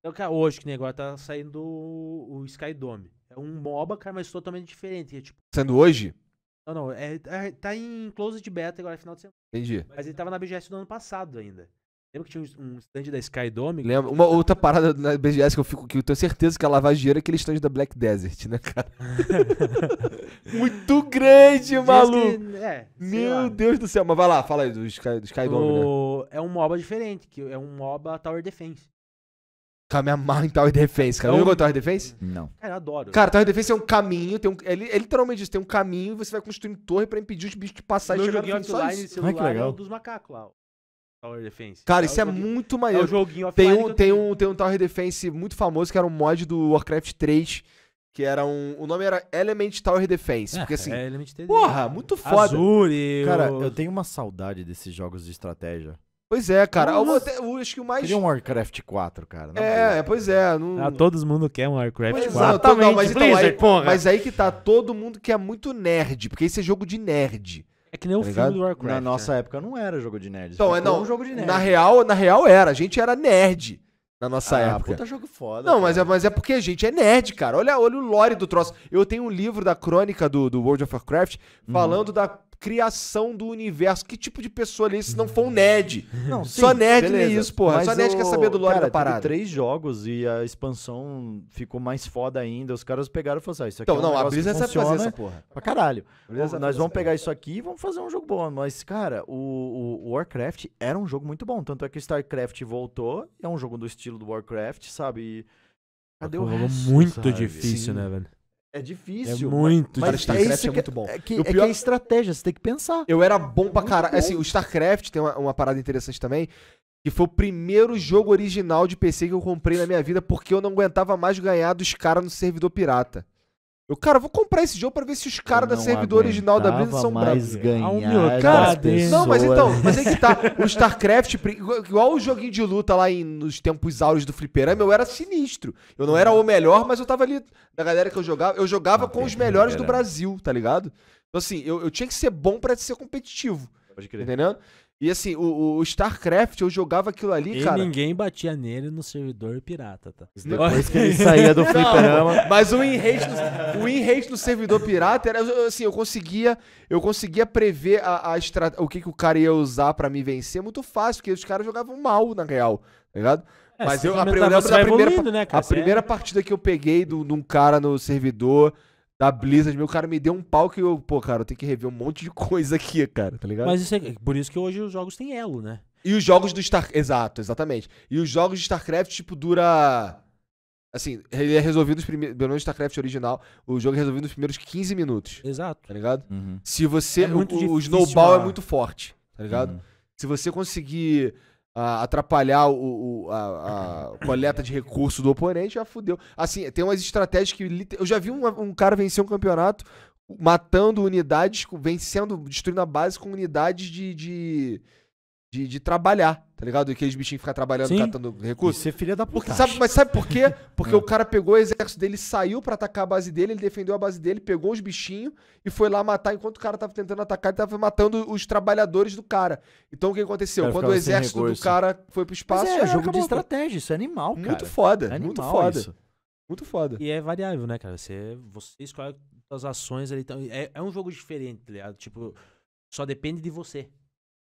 Então, é cara, é hoje, que o negócio tá saindo o, Sky Skydome. É um MOBA, cara, mas totalmente diferente. É, tipo... Sendo hoje? Não, não. É, é, tá em close de beta agora, final de semana. Entendi. Mas ele tava na BGS do ano passado ainda. Lembra que tinha um, stand da Skydome? lembra? Uma outra parada na BGS que eu fico que eu tenho certeza que é lavagem é aquele stand da Black Desert, né, cara? Muito grande, maluco! é, Meu lá. Deus do céu, mas vai lá, fala aí do, Sky, do Skydome, o... né? É um MOBA diferente, que é um MOBA Tower Defense. Cara, me amarro em Tower Defense, cara. Não jogou Tower Defense? Não. Cara, eu adoro. Cara, Tower Defense é um caminho, tem um, ele, ele literalmente isso, tem um caminho e você vai construindo torre pra impedir os bichos de passar Meu e chegar no fim, só isso. Celular, ah, que legal. É um dos macacos lá. Tower Defense. Cara, é isso é joguinho. muito maior. É o joguinho Tem um, tem, um, tem um Tower Defense muito famoso que era um mod do Warcraft 3 que era um. O nome era Element Tower Defense. É, porque assim. É Element porra, muito foda. Azure, cara, eu tenho uma saudade desses jogos de estratégia. Pois é, cara. Eu, até, eu acho que o mais. Queria um Warcraft 4, cara. É, é, pois é. Não... Ah, todo mundo quer um Warcraft pois 4. É, Exatamente, não, mas, então, Blizzard, aí, porra. mas aí que tá, todo mundo que é muito nerd, porque esse é jogo de nerd. É que nem tá o ligado? filme do Warcraft. Na né? nossa época não era jogo de nerd. Então, é não. Um jogo de nerd. Na real, na real era. A gente era nerd na nossa ah, época. Puta jogo foda. Não, mas é, mas é porque a gente é nerd, cara. Olha, olha o lore do troço. Eu tenho um livro da crônica do, do World of Warcraft uhum. falando da criação do universo. Que tipo de pessoa ali, é se não for um nerd? Não, sim, Só nerd beleza. lê isso, porra. Mas Só nerd o... quer saber do lore cara, da parada. três jogos e a expansão ficou mais foda ainda. Os caras pegaram e falaram, assim, ah, isso aqui então, é um não, a Blizzard sabe fazer essa porra. Pra caralho. Nós vamos pegar isso aqui e vamos fazer um jogo bom. Mas, cara, o, o Warcraft era um jogo muito bom. Tanto é que StarCraft voltou. É um jogo do estilo do Warcraft, sabe? E Cadê o resto, Muito sabe? difícil, Sim. né, velho? É difícil. É muito mas, mas difícil. É StarCraft é, é, muito bom. É que, o pior... é que é estratégia, você tem que pensar. Eu era bom é pra caralho. Assim, o StarCraft tem uma, uma, parada interessante também. Que foi o primeiro jogo original de PC que eu comprei na minha vida porque eu não aguentava mais ganhar dos caras no servidor pirata. Eu, cara, vou comprar esse jogo para ver se os caras da servidora original da Blizzard são mais brasileiros. Ah, cara, não, mas então, mas é que tá. O StarCraft, igual o joguinho de luta lá em, nos tempos áureos do fliperama, eu era sinistro. Eu não era o melhor, mas eu tava ali da galera que eu jogava. Eu jogava ah, com os melhores do Brasil, tá ligado? Então, assim, eu, eu tinha que ser bom para ser competitivo. Pode crer. Entendendo? E assim, o, o, StarCraft, eu jogava aquilo ali, e cara. E ninguém batia nele no servidor pirata, tá? Depois que ele saía do fliperama. Mas o in-rate no, o in no servidor pirata era assim, eu conseguia, eu conseguia prever a, a estrat... o que, que o cara ia usar para me vencer muito fácil, porque os caras jogavam mal, na real, tá ligado? É, Mas eu, eu lembro da primeira, né, cara? a primeira é- partida que eu peguei de um cara no servidor da Blizzard, meu cara me deu um pau que eu, pô, cara, eu tenho que rever um monte de coisa aqui, cara, tá ligado? Mas isso é por isso que hoje os jogos têm elo, né? E os jogos do Star, exato, exatamente. E os jogos de StarCraft tipo dura assim, ele é resolvido nos primeiros, pelo menos StarCraft original, o jogo é resolvido nos primeiros 15 minutos. Exato. Tá ligado? Uhum. Se você é o, o snowball é muito forte, tá ligado? Uhum. Se você conseguir atrapalhar o, o a, a, coleta de recurso do oponente, já fudeu. Assim, tem umas estratégias que. Eu já vi um, um cara vencer um campeonato matando unidades, vencendo, destruindo a base com unidades de, de de, de trabalhar, tá ligado? E aqueles bichinhos ficar trabalhando, Sim. catando recursos. Você é filha da puta. Sabe, mas sabe por quê? Porque é. o cara pegou o exército dele, saiu para atacar a base dele, ele defendeu a base dele, pegou os bichinhos e foi lá matar enquanto o cara tava tentando atacar, ele tava matando os trabalhadores do cara. Então o que aconteceu? Cara, Quando o exército do cara foi pro espaço. Mas é, é jogo acabou. de estratégia, isso é animal, cara. Muito foda, é animal, muito foda. Isso. Muito foda. E é variável, né, cara? Você, você escolhe as ações ali. Então, é, é um jogo diferente, tá ligado? Tipo, só depende de você.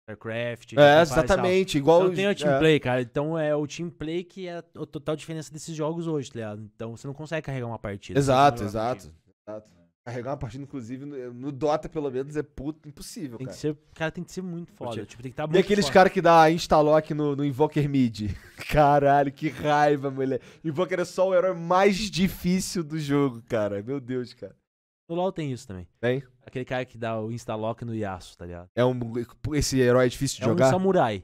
Warcraft. É, exatamente. Igual então, tem o team é. play, cara. Então é o team play que é a total diferença desses jogos hoje, tá ligado? Então você não consegue carregar uma partida. Exato, exato. Exato. Carregar uma partida, inclusive, no Dota, pelo menos, é puto, impossível, tem cara. Que ser, cara, tem que ser muito foda. Tipo, tem que tá e aqueles caras que dá instalock no, no Invoker Mid. Caralho, que raiva, mulher. Invoker é só o herói mais difícil do jogo, cara. Meu Deus, cara. No LoL tem isso também. Tem? Aquele cara que dá o insta lock no Yasuo, tá ligado? É um. Esse herói é difícil de é jogar? É um samurai.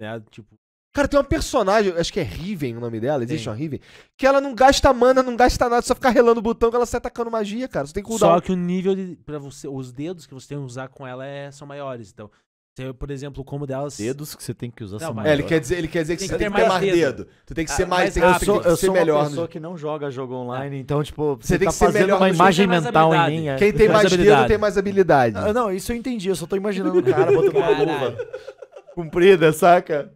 Né? Tipo. Cara, tem uma personagem, acho que é Riven o nome dela, existe tem. uma Riven, que ela não gasta mana, não gasta nada, só fica relando o botão que ela sai atacando magia, cara. Você tem que Só que o nível de. Pra você, os dedos que você tem que usar com ela é, são maiores. Então, então, por exemplo, como delas. Dedos que você tem que usar não, são é, ele quer dizer, ele quer dizer que tem você que tem que ter mais dedo. dedo. Tu tem que ah, ser ah, mais, tem que, sou, tem que ser melhor. Eu sou uma pessoa no... Né? que não joga jogo ah. online, então, tipo, você, você tem tá que ser melhor uma imagem mental em mim. Quem tem, tem mais, mais dedo tem mais habilidade. Ah, não, isso eu entendi, eu só tô imaginando o cara botando uma luva comprida, saca?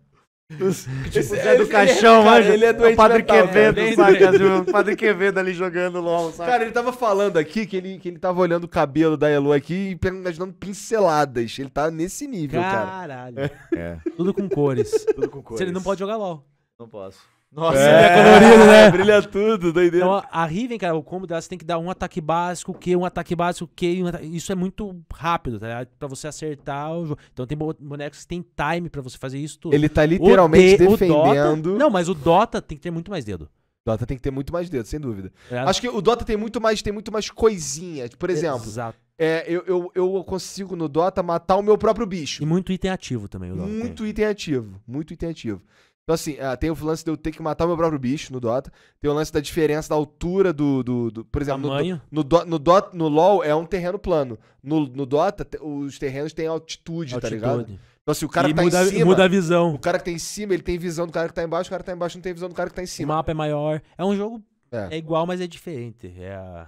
Os, tipo, Esse, do Caixão, é, ele é doente é o Padre mental, Quevedo, sabe? O Padre Quevedo ali jogando LOL, sabe? Cara, ele tava falando aqui que ele, que ele tava olhando o cabelo da Elo aqui e imaginando pinceladas. Ele tá nesse nível, Caralho. cara. Caralho. É. Tudo com cores. Tudo com cores. Se ele não pode jogar LOL. Não posso. Nossa, é, é colorido, né? Brilha tudo, doideira. Então, a Riven, cara, o combo dela, você tem que dar um ataque básico, o Q, um ataque básico, Q, um ataque... Isso é muito rápido, tá ligado? Pra você acertar o jogo. Então tem bonecos que tem time pra você fazer isso tudo. Ele tá literalmente D, defendendo... Dota... Não, mas o Dota tem que ter muito mais dedo. Dota tem que ter muito mais dedo, sem dúvida. É. Acho que o Dota tem muito mais, tem muito mais coisinha. Por exemplo, Exato. É, eu, eu, eu, consigo no Dota matar o meu próprio bicho. E muito item ativo também, o Dota. Muito tem. item ativo, muito item ativo. Então, assim, ah, tem o lance de eu ter que matar meu próprio bicho no Dota. Tem o lance da diferença da altura do. do, do por exemplo, Tamanho. no, no, do, no, no LoL é um terreno plano. No, no Dota, os terrenos têm altitude, altitude. tá ligado? Então, assim, o cara e que tá muda, em cima. Muda a visão. O cara que tá em cima, ele tem visão do cara que tá embaixo, o cara que tá embaixo não tem visão do cara que tá em cima. O mapa é maior. É um jogo. É, é igual, mas é diferente. É,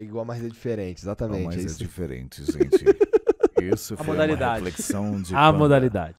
é Igual, mas é diferente, exatamente. Não, mas é, é diferente, gente. Isso a foi uma reflexão de. A panda. modalidade.